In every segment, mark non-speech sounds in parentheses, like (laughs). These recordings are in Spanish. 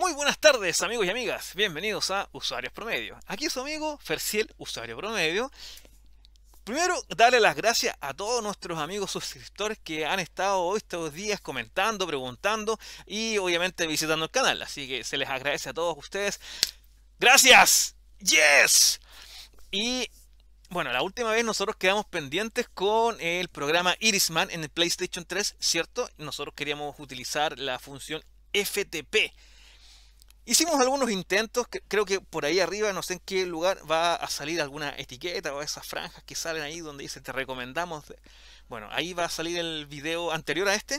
Muy buenas tardes amigos y amigas, bienvenidos a Usuarios Promedio. Aquí su amigo Ferciel, Usuario Promedio. Primero, darle las gracias a todos nuestros amigos suscriptores que han estado estos días comentando, preguntando y obviamente visitando el canal. Así que se les agradece a todos ustedes. ¡Gracias! ¡Yes! Y bueno, la última vez nosotros quedamos pendientes con el programa Irisman en el PlayStation 3, ¿cierto? Nosotros queríamos utilizar la función FTP Hicimos algunos intentos, creo que por ahí arriba, no sé en qué lugar, va a salir alguna etiqueta o esas franjas que salen ahí donde dice te recomendamos. Bueno, ahí va a salir el video anterior a este,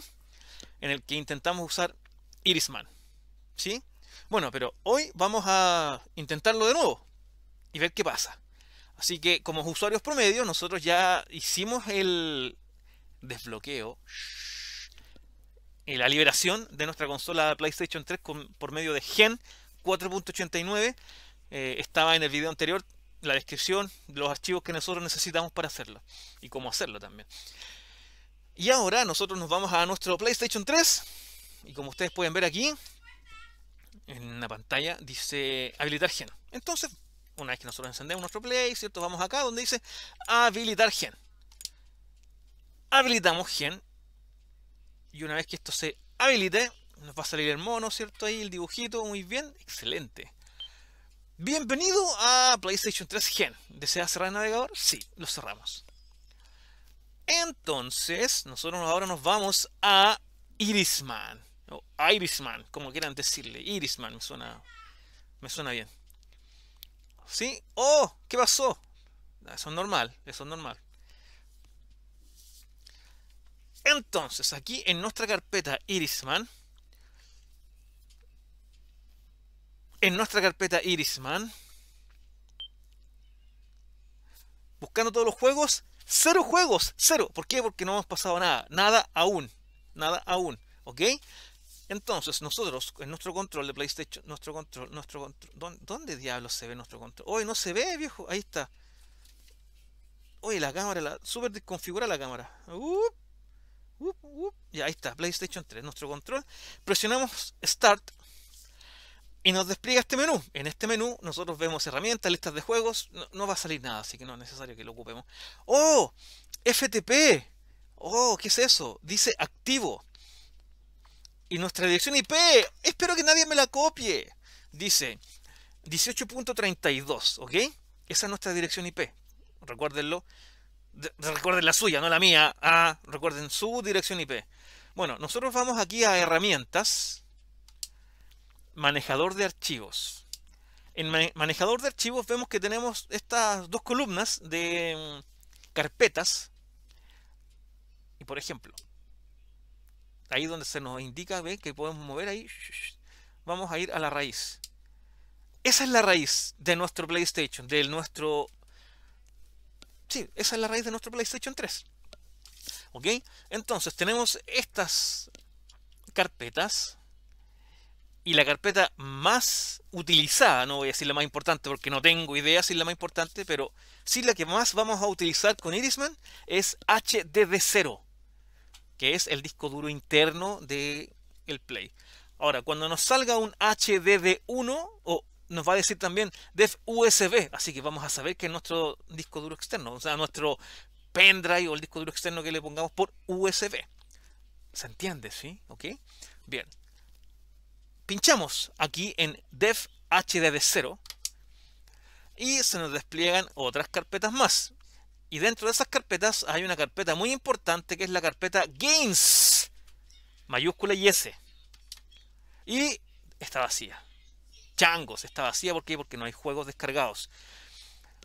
en el que intentamos usar Irisman. ¿Sí? Bueno, pero hoy vamos a intentarlo de nuevo y ver qué pasa. Así que como usuarios promedio, nosotros ya hicimos el desbloqueo. Eh, la liberación de nuestra consola PlayStation 3 por medio de Gen 4.89. Eh, estaba en el video anterior la descripción, de los archivos que nosotros necesitamos para hacerlo y cómo hacerlo también. Y ahora nosotros nos vamos a nuestro PlayStation 3 y como ustedes pueden ver aquí en la pantalla dice habilitar gen. Entonces, una vez que nosotros encendemos nuestro Play, ¿cierto? Vamos acá donde dice habilitar gen. Habilitamos gen y una vez que esto se habilite, nos va a salir el mono, ¿cierto? Ahí el dibujito, muy bien, excelente. Bienvenido a PlayStation 3 Gen. ¿Desea cerrar el navegador? Sí, lo cerramos. Entonces, nosotros ahora nos vamos a Irisman. O Irisman, como quieran decirle. Irisman, me suena, me suena bien. ¿Sí? ¡Oh! ¿Qué pasó? Eso es normal, eso es normal. Entonces, aquí en nuestra carpeta Irisman, en nuestra carpeta Irisman, buscando todos los juegos, cero juegos, cero. ¿Por qué? Porque no hemos pasado nada, nada aún, nada aún, ¿ok? Entonces, nosotros, en nuestro control de PlayStation, nuestro control, nuestro control, ¿dónde, diablos se ve nuestro control? Hoy no se ve, viejo, ahí está. Oye, la cámara, la, súper desconfigura la cámara. Up. Ya Y ahí está, PlayStation 3, nuestro control. Presionamos Start y nos despliega este menú. En este menú nosotros vemos herramientas, listas de juegos. No, va a salir nada, así que no es necesario que lo ocupemos. ¡Oh! FTP. ¡Oh! ¿Qué es eso? Dice activo. Y nuestra dirección IP. Espero que nadie me la copie. Dice 18.32, ¿ok? Esa es nuestra dirección IP. Recuérdenlo recuerden la suya, no la mía, Ah, recuerden su dirección IP. Bueno, nosotros vamos aquí a herramientas, manejador de archivos. En manejador de archivos vemos que tenemos estas dos columnas de mm, carpetas. Y por ejemplo, ahí donde se nos indica, ve que podemos mover ahí, vamos a ir a la raíz. Esa es la raíz de nuestro PlayStation, de nuestro Sí, esa es la raíz de nuestro PlayStation 3. ¿Ok? Entonces tenemos estas carpetas. Y la carpeta más utilizada, no voy a decir la más importante porque no tengo idea si es la más importante, pero sí la que más vamos a utilizar con Irisman es HDD0, que es el disco duro interno del Play. Ahora, cuando nos salga un HDD1 o nos va a decir también def USB, así que vamos a saber que es nuestro disco duro externo, o sea, nuestro pendrive o el disco duro externo que le pongamos por USB. ¿Se entiende? ¿Sí? ¿Ok? Bien. Pinchamos aquí en def HDD0 y se nos despliegan otras carpetas más. Y dentro de esas carpetas hay una carpeta muy importante que es la carpeta Games, mayúscula y S. Y está vacía changos, está vacía ¿por qué? porque no hay juegos descargados.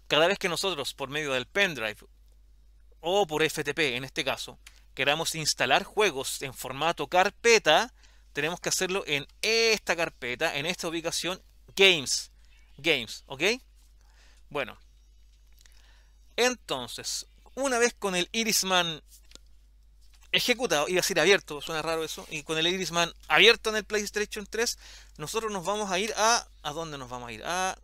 Cada vez que nosotros por medio del pendrive o por FTP en este caso, queramos instalar juegos en formato carpeta, tenemos que hacerlo en esta carpeta, en esta ubicación, Games. Games, ¿ok? Bueno. Entonces, una vez con el Irisman ejecutado, iba a decir abierto, suena raro eso, y con el Irisman abierto en el PlayStation 3, nosotros nos vamos a ir a... ¿A dónde nos vamos a ir? A...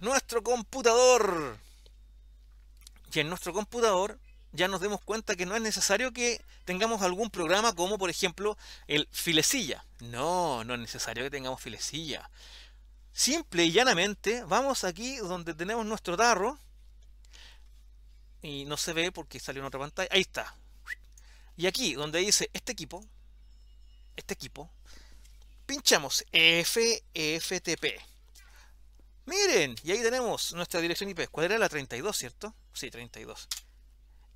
Nuestro computador. Y en nuestro computador ya nos demos cuenta que no es necesario que tengamos algún programa como por ejemplo el filecilla. No, no es necesario que tengamos filecilla. Simple y llanamente vamos aquí donde tenemos nuestro tarro y no se ve porque salió en otra pantalla. Ahí está. Y aquí, donde dice este equipo, este equipo, pinchamos FFTP. Miren, y ahí tenemos nuestra dirección IP. ¿Cuál era la 32, cierto? Sí, 32.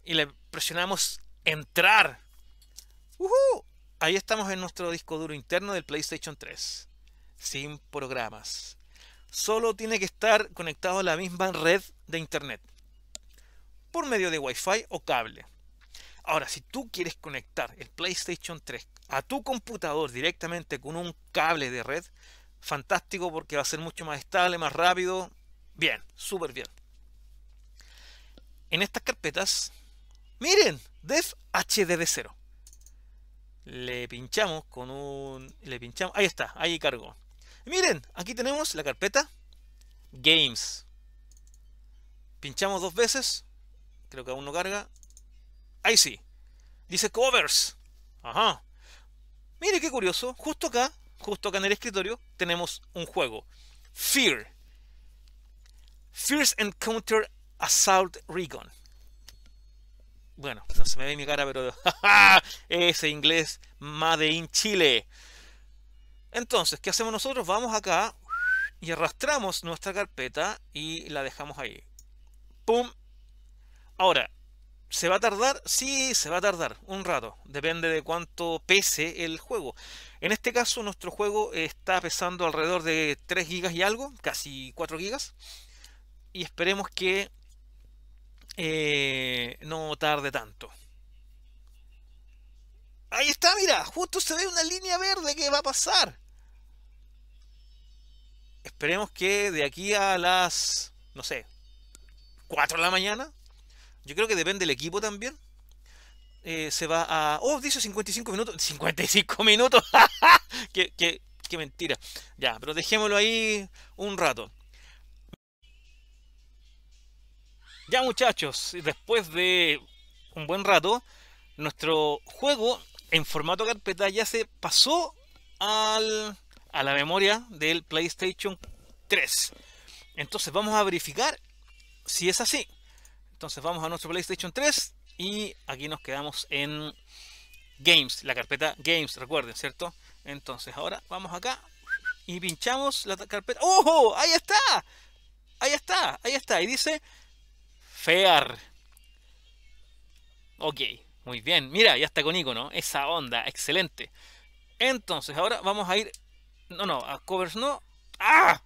Y le presionamos entrar. Uh Ahí estamos en nuestro disco duro interno del PlayStation 3. Sin programas. Solo tiene que estar conectado a la misma red de internet por medio de Wi-Fi o cable. Ahora, si tú quieres conectar el PlayStation 3 a tu computador directamente con un cable de red, fantástico porque va a ser mucho más estable, más rápido. Bien, súper bien. En estas carpetas, miren, def hdd0. Le pinchamos con un... Le pinchamos... Ahí está, ahí cargo. Miren, aquí tenemos la carpeta Games. Pinchamos dos veces. Creo que aún no carga. Ahí sí. Dice covers. Ajá. Mire qué curioso. Justo acá, justo acá en el escritorio, tenemos un juego. Fear. fierce Encounter Assault Recon. Bueno, no se me ve mi cara, pero... (laughs) Ese inglés Made in Chile. Entonces, ¿qué hacemos nosotros? Vamos acá y arrastramos nuestra carpeta y la dejamos ahí. ¡Pum! Ahora, ¿se va a tardar? Sí, se va a tardar un rato. Depende de cuánto pese el juego. En este caso, nuestro juego está pesando alrededor de 3 gigas y algo, casi 4 gigas. Y esperemos que eh, no tarde tanto. Ahí está, mira, justo se ve una línea verde que va a pasar. Esperemos que de aquí a las, no sé, 4 de la mañana yo creo que depende del equipo también. Eh, se va a. Oh, dice 55 minutos. 55 (laughs) minutos. (laughs) qué, qué, qué mentira. Ya, pero dejémoslo ahí un rato. Ya muchachos, después de un buen rato, nuestro juego en formato carpeta ya se pasó al, a la memoria del PlayStation 3. Entonces vamos a verificar si es así. Entonces vamos a nuestro PlayStation 3 y aquí nos quedamos en Games, la carpeta Games, recuerden, ¿cierto? Entonces ahora vamos acá y pinchamos la carpeta. ¡Ojo! ¡Ahí está! Ahí está, ahí está. Y dice Fear. Ok, muy bien. Mira, ya está con icono. Esa onda, excelente. Entonces, ahora vamos a ir. No, no, a covers no. ¡Ah!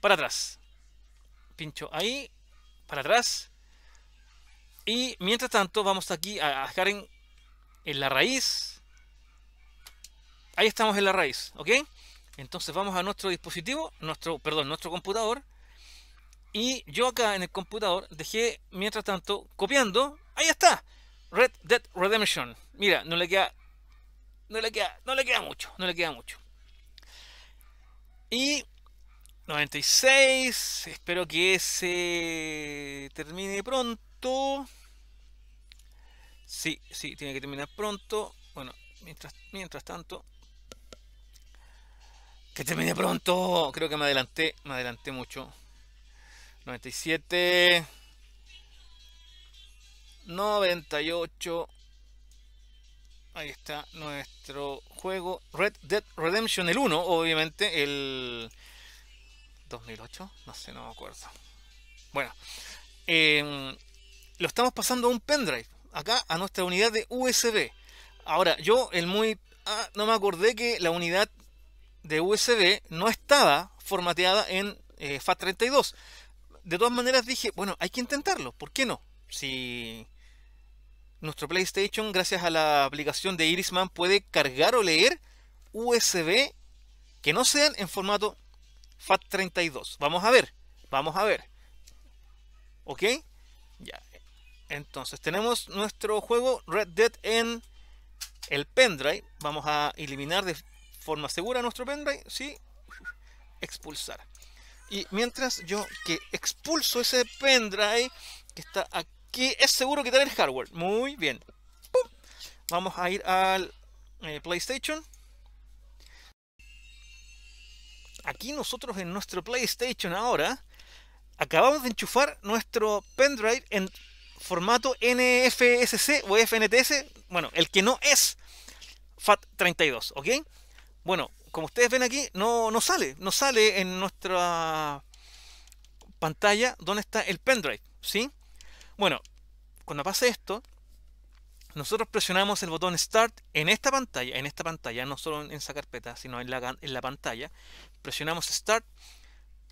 Para atrás. Pincho ahí para atrás. Y mientras tanto, vamos aquí a, dejar en, la raíz. Ahí estamos en la raíz, ¿ok? Entonces vamos a nuestro dispositivo, nuestro, perdón, nuestro computador. Y yo acá en el computador dejé, mientras tanto, copiando. Ahí está. Red Dead Redemption. Mira, no le queda. No le queda. No le queda mucho. No le queda mucho. Y 96. Espero que ese termine pronto. Sí, sí, tiene que terminar pronto. Bueno, mientras, mientras tanto. Que termine pronto. Creo que me adelanté, me adelanté mucho. 97. 98. Ahí está nuestro juego Red Dead Redemption, el 1, obviamente, el 2008, no sé, no me acuerdo. Bueno, em, lo estamos pasando a un pendrive, acá a nuestra unidad de USB. Ahora, yo el muy... Ah, no me acordé que la unidad de USB no estaba formateada en eh, FAT32. De todas maneras dije, bueno, hay que intentarlo, ¿por qué no? Si nuestro PlayStation, gracias a la aplicación de Irisman, puede cargar o leer USB que no sean en formato FAT32. Vamos a ver, vamos a ver. ¿Ok? Ya. Entonces tenemos nuestro juego Red Dead en el pendrive. Vamos a eliminar de forma segura nuestro pendrive. Sí. Expulsar. Y mientras yo que expulso ese pendrive que está aquí, es seguro que en el hardware. Muy bien. Vamos a ir al eh, PlayStation. aquí nosotros en nuestro PlayStation ahora, acabamos de enchufar nuestro pendrive en formato NFSC o FNTS, bueno, el que no es FAT32, ¿ok? Bueno, como ustedes ven aquí, no, no sale, no sale en nuestra pantalla dónde está el pendrive, ¿sí? Bueno, cuando pase esto, nosotros presionamos el botón Start en esta pantalla, en esta pantalla, no solo en esa carpeta, sino en la, en la pantalla. Presionamos Start.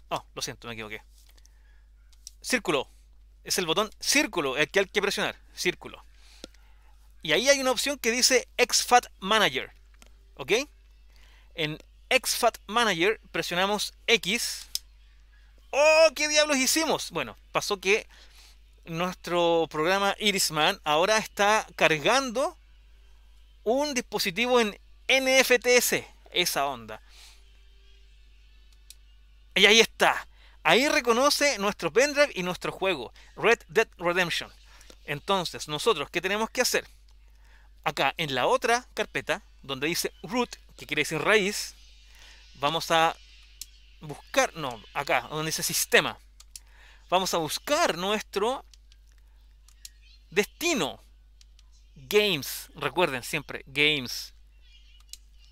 Oh, lo siento, me equivoqué. Círculo. Es el botón círculo, el que hay que presionar. Círculo. Y ahí hay una opción que dice XFAT Manager. ¿Ok? En XFAT Manager presionamos X. ¡Oh! ¿Qué diablos hicimos? Bueno, pasó que nuestro programa Irisman ahora está cargando un dispositivo en NFTS, esa onda. Y ahí está. Ahí reconoce nuestro pendrive y nuestro juego, Red Dead Redemption. Entonces, nosotros, ¿qué tenemos que hacer? Acá, en la otra carpeta, donde dice root, que quiere decir raíz, vamos a buscar, no, acá, donde dice sistema, vamos a buscar nuestro Destino. Games. Recuerden siempre, Games.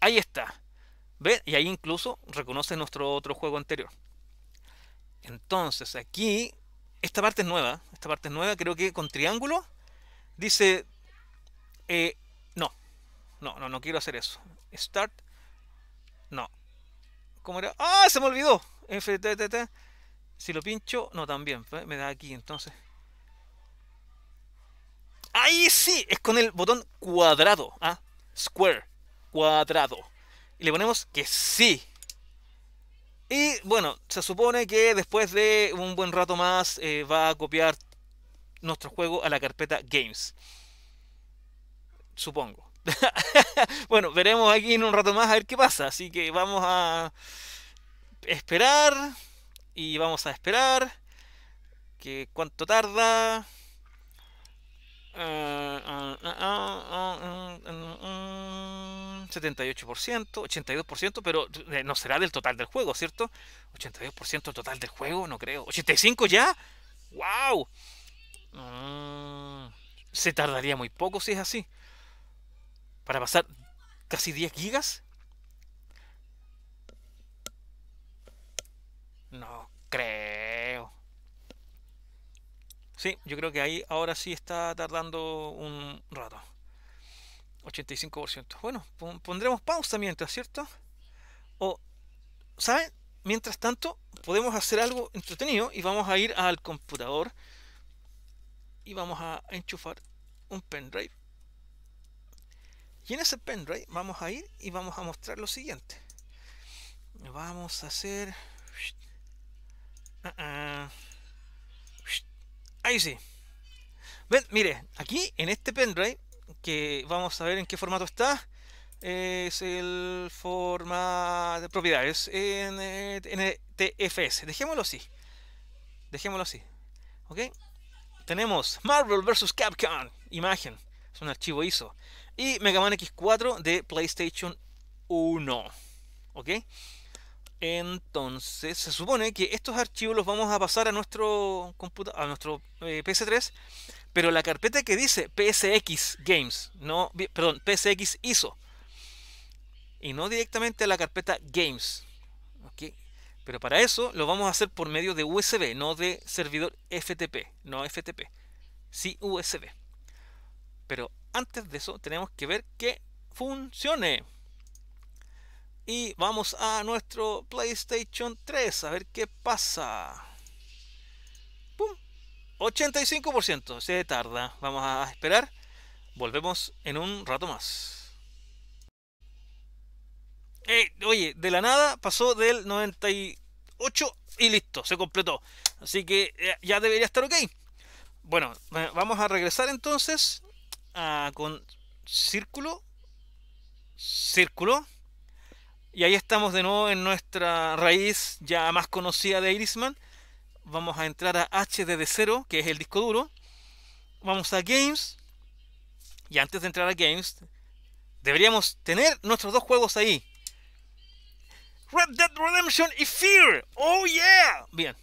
Ahí está. ¿Ve? Y ahí incluso reconoce nuestro otro juego anterior. Entonces, aquí, esta parte es nueva. Esta parte es nueva, creo que con triángulo. Dice, eh, no, no, no, no quiero hacer eso. Start, no. ¿Cómo era? ¡Ah! Se me olvidó. Si lo pincho, no, también. ¿eh? Me da aquí, entonces. Ahí sí, es con el botón cuadrado. ¿ah? Square. Cuadrado. Y le ponemos que sí. Y bueno, se supone que después de un buen rato más eh, va a copiar nuestro juego a la carpeta Games. Supongo. (laughs) bueno, veremos aquí en un rato más a ver qué pasa. Así que vamos a esperar. Y vamos a esperar. Que cuánto tarda. 78%, 82%, pero eh, no será del total del juego, ¿cierto? 82% total del juego, no creo. ¿85 ya? ¡Wow! Mm, se tardaría muy poco si es así. Para pasar casi 10 gigas. No creo. Sí, yo creo que ahí ahora sí está tardando un rato. 85%. Bueno, pondremos pausa mientras, ¿cierto? O, ¿saben? Mientras tanto, podemos hacer algo entretenido y vamos a ir al computador y vamos a enchufar un pendrive. Y en ese pendrive vamos a ir y vamos a mostrar lo siguiente. Vamos a hacer... Ah, ah. Ahí sí. Ven, mire, aquí en este pendrive, que vamos a ver en qué formato está, es el formato de propiedades en, eh, Dejémoslo así. Dejémoslo así. ¿Ok? Tenemos Marvel vs. Capcom, imagen, es un archivo ISO. Y Mega Man X4 de PlayStation 1. ¿Ok? Entonces, se supone que estos archivos los vamos a pasar a nuestro, a nuestro eh, PS3, pero la carpeta que dice PSX Games, no, perdón, PSX ISO, y no directamente a la carpeta Games. Pero para eso lo vamos a hacer por medio de USB, no de servidor FTP, no FTP, sí USB. Pero antes de eso tenemos que ver que funcione. Y vamos a nuestro PlayStation 3 a ver qué pasa. ¡Pum! 85% se tarda. Vamos a esperar. Volvemos en un rato más. Eh, oye, de la nada pasó del 98 y listo, se completó. Así que eh, ya debería estar ok. Bueno, eh, vamos a regresar entonces ah, con círculo, círculo, y ahí estamos de nuevo en nuestra raíz ya más conocida de Irisman. Vamos a entrar a HDD0, que es el disco duro. Vamos a Games. Y antes de entrar a Games, deberíamos tener nuestros dos juegos ahí. Red Dead Redemption y Fear. Oh yeah. Bien.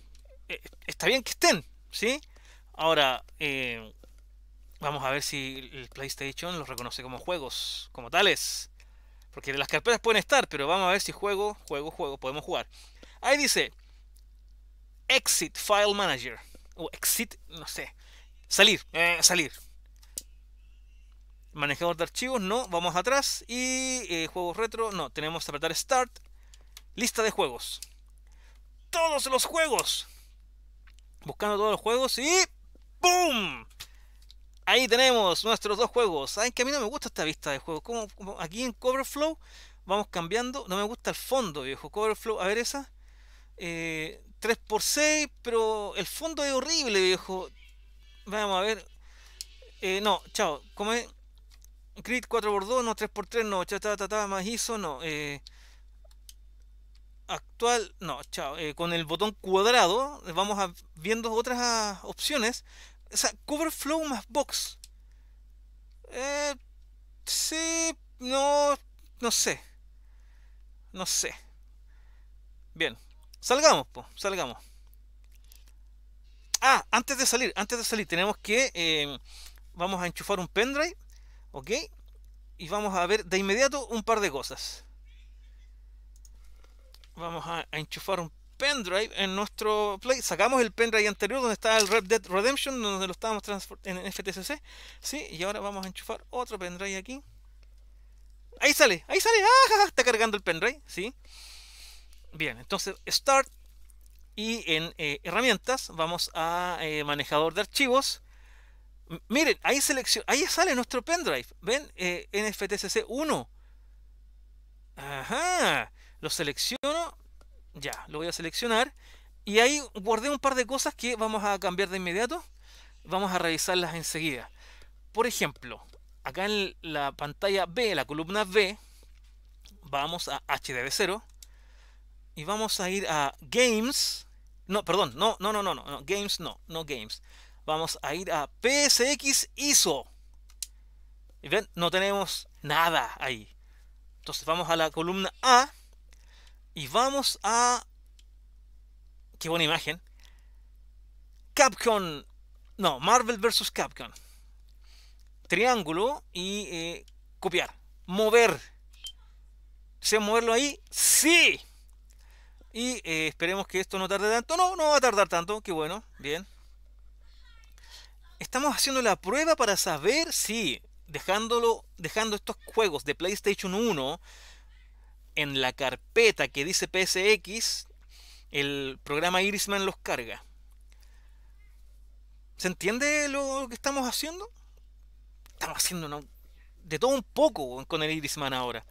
Eh, está bien que estén, ¿sí? Ahora, eh, vamos a ver si el PlayStation los reconoce como juegos, como tales. Porque las carpetas pueden estar, pero vamos a ver si juego, juego, juego, podemos jugar. Ahí dice Exit File Manager. O Exit, no sé. Salir, eh, salir. Manejador de archivos, no. Vamos atrás. Y eh, juegos retro, no. Tenemos que apretar Start. Lista de juegos. Todos los juegos. Buscando todos los juegos y... ¡Boom! Ahí tenemos nuestros dos juegos. Saben que a mí no me gusta esta vista de juego. Como, aquí en Coverflow vamos cambiando. No me gusta el fondo, viejo. Coverflow, a ver esa. 3x6, eh, pero el fondo es horrible, viejo. Vamos a ver. Eh, no, chao. Como es. Grid 4x2, no 3x3, no. Chata, más hizo. no. Eh, actual, no, chao. con el botón cuadrado vamos viendo otras opciones o sea, cover flow más box. Eh, sí, no, no sé. No sé. Bien, salgamos, pues, salgamos. Ah, antes de salir, antes de salir, tenemos que. Em, vamos a enchufar un pendrive, ¿ok? Y vamos a ver de inmediato un par de cosas. Vamos a enchufar un pendrive en nuestro play. Sacamos el pendrive anterior donde estaba el Red Dead Redemption, donde lo estábamos en FTCC. ¿sí? Y ahora vamos a enchufar otro pendrive aquí. Ahí sale, ahí sale. Ah, está cargando el pendrive. ¿sí? Bien, entonces Start. Y en eh, herramientas vamos a eh, manejador de archivos. miren, ahí, ahí sale nuestro pendrive. ¿Ven? en eh, NFTCC 1. Ajá. Lo selecciono ya, lo voy a seleccionar. Y ahí guardé un par de cosas que vamos a cambiar de inmediato. Vamos a revisarlas enseguida. Por ejemplo, acá en la pantalla B, la columna B, vamos a HDB0 y vamos a ir a Games. No, perdón, no, no, no, no, no, Games no, no Games. Vamos a ir a PSX ISO. ¿Y ven? No tenemos nada ahí. Entonces vamos a la columna A y vamos a... Qué buena imagen. Capcom. No, Marvel vs. Capcom. Triángulo y eh, copiar. Mover. ¿Se moverlo ahí? Sí. Y eh, esperemos que esto no tarde tanto. No, no va a tardar tanto. Qué bueno. Bien. Estamos haciendo la prueba para saber si, dejándolo, dejando estos juegos de PlayStation 1, en la carpeta que dice PSX, el programa Irisman los carga. ¿Se entiende lo que estamos haciendo? Estamos haciendo de todo un poco con el Irisman ahora.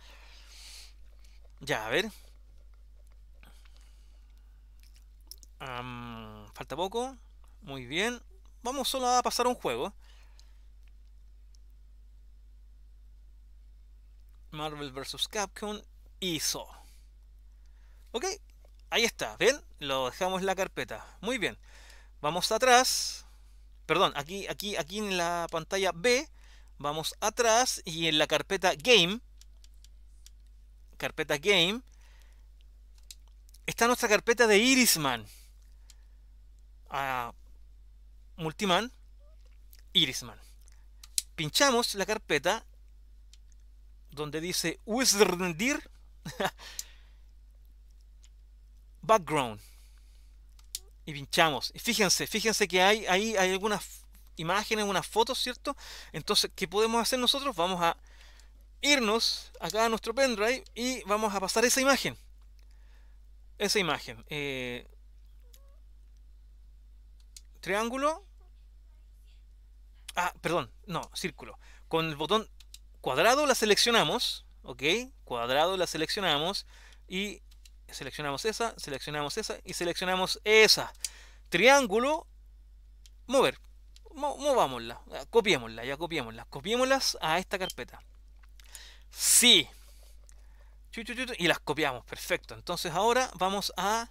Ya, a ver. falta poco. Muy bien. Vamos solo a pasar un juego. Marvel vs. Capcom hizo, Ok, ahí está, ¿ven? Lo dejamos en la carpeta. Muy bien, vamos atrás. Perdón, aquí, aquí, aquí en la pantalla B, vamos atrás y en la carpeta Game, carpeta Game, está nuestra carpeta de Irisman. Ah, Multiman, Irisman. Pinchamos la carpeta donde dice Wizardir (laughs) Background. Y pinchamos. Y fíjense, fíjense que hay, ahí hay algunas imágenes, unas fotos, ¿cierto? Entonces, ¿qué podemos hacer nosotros? Vamos a irnos acá a nuestro pendrive y vamos a pasar esa imagen. Esa imagen. Eh, triángulo. Ah, perdón, no, círculo. Con el botón cuadrado la seleccionamos ok cuadrado la seleccionamos y seleccionamos esa seleccionamos esa y seleccionamos esa triángulo mover movámosla copiémosla ya copiémosla copiémoslas a esta carpeta sí y las copiamos perfecto entonces ahora vamos a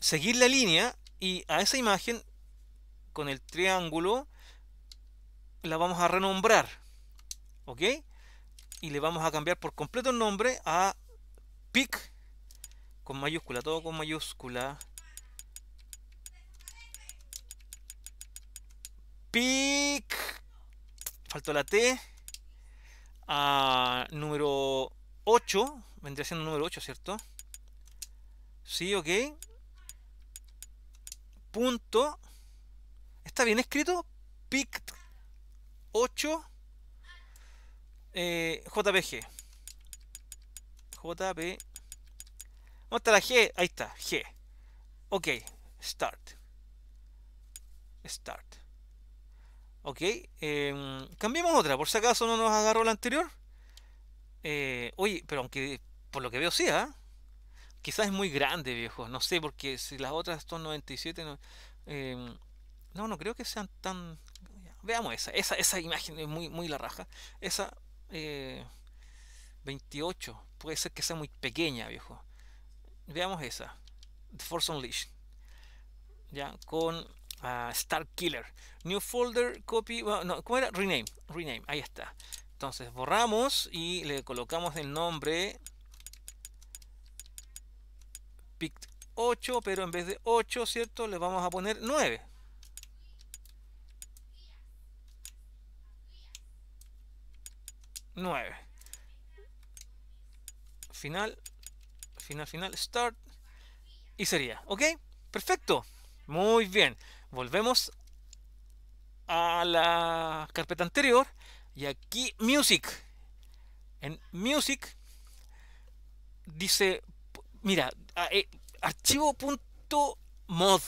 seguir la línea y a esa imagen con el triángulo la vamos a renombrar ok y le vamos a cambiar por completo el nombre a PIC con mayúscula, todo con mayúscula. PIC, faltó la T, a número 8, vendría siendo número 8, ¿cierto? Sí, ok. Punto. ¿Está bien escrito? PIC 8 eh, JPG. JP. ¿Dónde está la G? Ahí está, G. Ok, start. Start. Ok, em, cambiemos otra, por si acaso no nos agarró la anterior. Eh, oye, pero aunque por lo que veo sí, ¿eh? quizás es muy grande, viejo. No sé, porque si las otras son 97, no, em, no, no creo que sean tan. Veamos esa, esa, esa imagen es muy, muy la raja. Esa 28. Eh, puede ser que sea muy pequeña, viejo. Veamos esa. Force unleash Ya, con ah, Star Killer. New folder, copy. no, ¿cómo era? Rename. Rename, ahí está. Entonces borramos y le colocamos el nombre PICT 8, pero en vez de 8, ¿cierto? Le vamos a poner 9. 9. Final, final, final, start. Y sería, ¿ok? Perfecto. Muy bien. Volvemos a la carpeta anterior. Y aquí, music. En music dice, mira, eh, archivo.mod.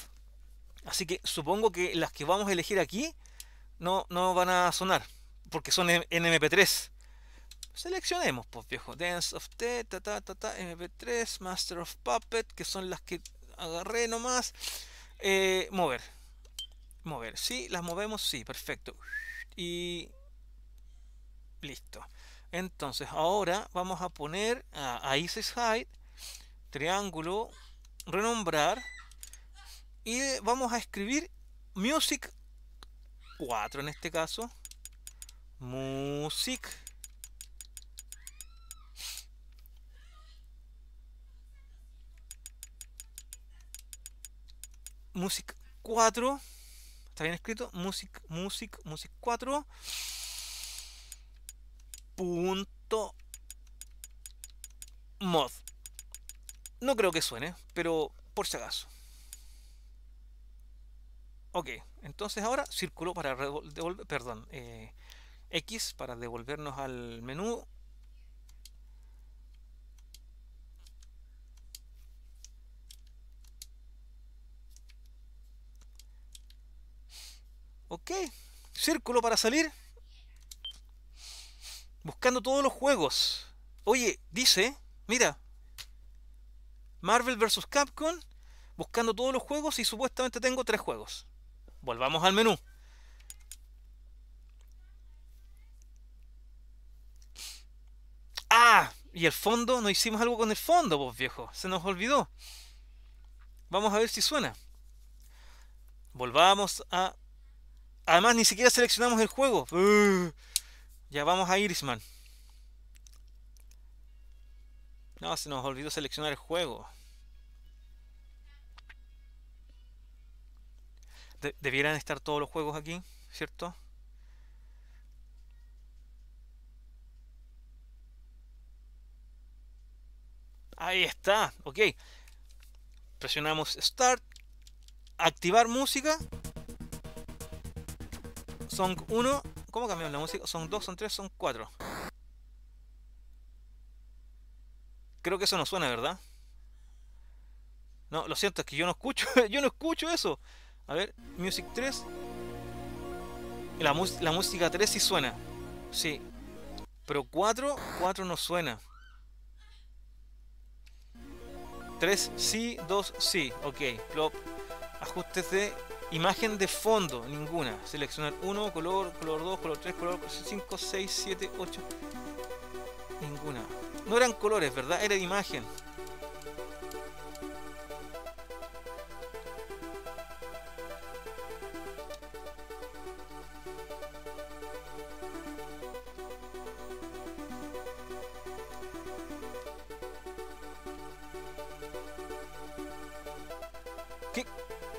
Así que supongo que las que vamos a elegir aquí no, no van a sonar porque son en MP3. Seleccionemos, pues viejo. Dance of T, ta, ta, ta, ta, MP3, Master of Puppet, que son las que agarré nomás. Eh, mover. Mover. Sí, las movemos, sí, perfecto. Y listo. Entonces, ahora vamos a poner a, Isis Hide, triángulo, renombrar. Y vamos a escribir Music 4 en este caso. Music Music 4. Está bien escrito. Music, Music, Music 4. Punto mod. No creo que suene, pero por si acaso. Ok, entonces ahora círculo para devolver, perdón, eh, X para devolvernos al menú Ok, círculo para salir. Buscando todos los juegos. Oye, dice, mira, Marvel vs. Capcom, buscando todos los juegos y supuestamente tengo tres juegos. Volvamos al menú. Ah, y el fondo, no hicimos algo con el fondo, vos pues, viejo. Se nos olvidó. Vamos a ver si suena. Volvamos a Además, ni siquiera seleccionamos el juego. (gasps) ya vamos a Irisman. No, se nos olvidó seleccionar el juego. De debieran estar todos los juegos aquí, ¿cierto? Ahí está, ok. Presionamos Start, activar música Song 1. ¿Cómo cambiamos la música? Son 2, son 3, son 4. Creo que eso no suena, ¿verdad? No, lo siento, es que yo no escucho. (laughs) yo no escucho eso. A ver, Music 3. La, música 3 sí suena. Sí. Pero 4, 4 no suena. 3 sí, 2 sí. Ok, flop. Ajustes de Imagen de fondo, ninguna. Seleccionar 1, color, color 2, color 3, color 5, 6, 7, 8. Ninguna. No eran colores, ¿verdad? Era de imagen.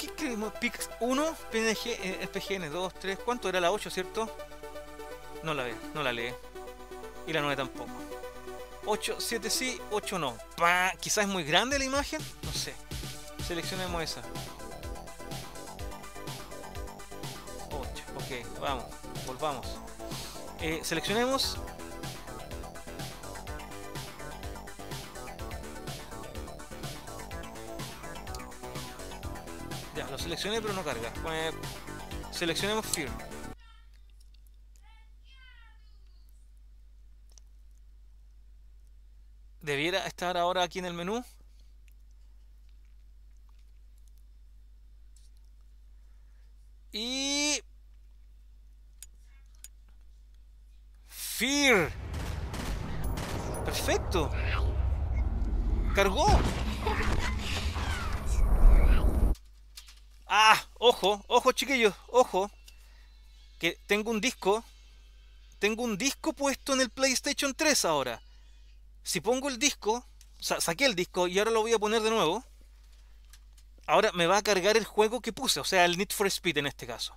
¿Qué creemos? Pix 1, PNG, SPGN 2, 3, ¿cuánto era la 8, cierto? No la ve, no la lee. Y la 9 tampoco. 8, 7 sí, 8 no. Pa, quizás es muy grande la imagen, no sé. Seleccionemos esa. 8, ok, vamos, volvamos. Eh, seleccionemos seleccioné pero no carga. Pues, seleccionemos Fear. Debiera estar ahora aquí en el menú. Y... Fear. Perfecto. Cargó. Ah, ojo, ojo chiquillos, ojo. Que tengo un disco. Tengo un disco puesto en el PlayStation 3 ahora. Si pongo el disco, saqué el disco y ahora lo voy a poner de nuevo. Ahora me va a cargar el juego que puse, o sea, el Need for Speed en este caso.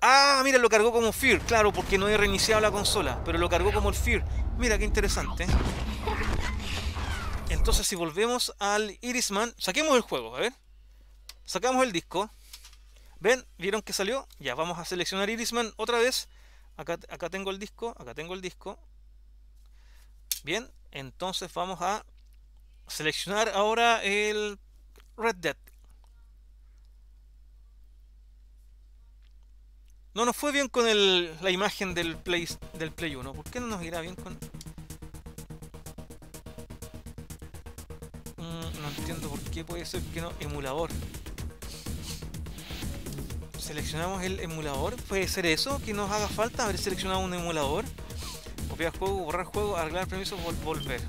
Ah, mira, lo cargó como Fear, claro, porque no he reiniciado la consola, pero lo cargó como el Fear. Mira, qué interesante. Entonces, si volvemos al Irisman, saquemos el juego, a ver. Sacamos el disco. ¿Ven? ¿Vieron que salió? Ya, vamos a seleccionar Irisman otra vez. Acá, acá tengo el disco, acá tengo el disco. Bien, entonces vamos a seleccionar ahora el Red Dead. No nos fue bien con la imagen del Play, del Play 1. ¿Por qué no nos irá bien con...? ¿Qué puede ser que no, emulador. Seleccionamos el emulador, puede ser eso que nos haga falta haber seleccionado un emulador. Copiar juego, borrar juego, arreglar permisos, volver.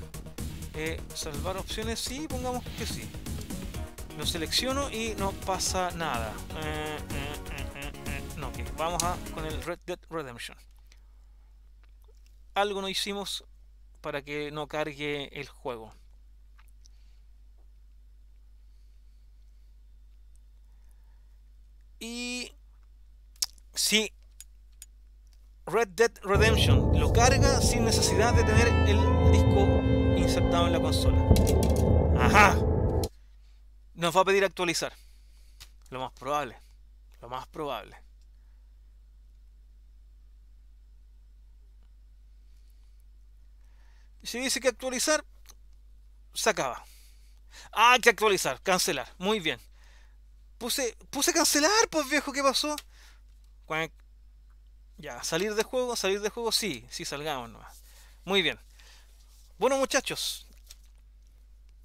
Eh, salvar opciones, sí, pongamos que sí. Lo selecciono y no pasa nada. Eh, eh, vamos a con el Red Dead Redemption. Algo no hicimos para que no cargue el juego. Y si Red Dead Redemption lo carga sin necesidad de tener el disco insertado en la consola. Ajá. Nos va a pedir actualizar. Lo más probable. Lo más probable. Si dice que actualizar, se acaba. Ah, que actualizar, cancelar. Muy bien. Puse, puse cancelar, pues viejo, ¿qué pasó? Ya, salir de juego, salir de juego, sí, sí, salgamos nomás. Muy bien. Bueno, muchachos,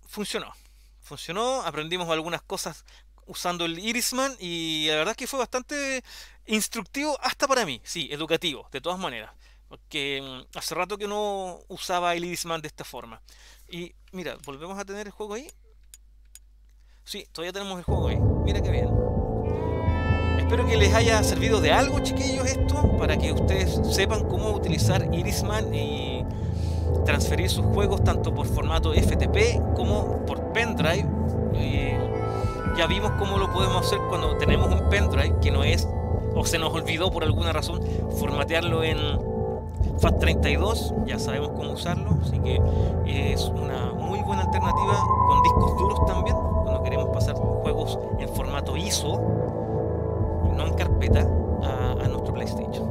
funcionó. Funcionó, aprendimos algunas cosas usando el Irisman y la verdad es que fue bastante instructivo hasta para mí, sí, educativo, de todas maneras. Porque mm, hace rato que no usaba el Irisman de esta forma. Y mira, volvemos a tener el juego ahí. Sí, todavía tenemos el juego ahí. Mira qué bien. Espero que les haya servido de algo, chiquillos, esto, para que ustedes sepan cómo utilizar Irisman y transferir sus juegos tanto por formato FTP como por pendrive. Eh, ya vimos cómo lo podemos hacer cuando tenemos un pendrive que no es, o se nos olvidó por alguna razón, formatearlo en FAT32. Ya sabemos cómo usarlo, así que es una muy buena alternativa con discos duros también queremos pasar juegos en formato ISO, no en carpeta, a, nuestro PlayStation.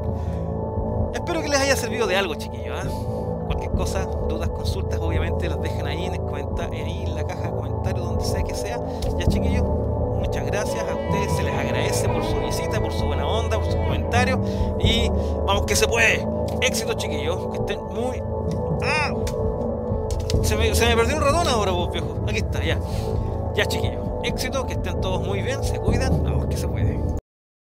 Espero que les haya servido de algo, chiquillos. ¿ah? Cualquier cosa, dudas, consultas, obviamente las dejen ahí en, el en la caja de comentarios, donde sea que sea. Ya, chiquillos, muchas gracias a ustedes, se les agradece por su visita, por su buena onda, por sus comentarios. Y vamos que se puede. Éxito, chiquillos. Que estén muy. ¡Ah! Se me, se me perdió un ratón ahora, vos, viejo. Aquí está, ya. Ya chiquillos, éxito, que estén todos muy bien, se cuidan, a los que se cuiden.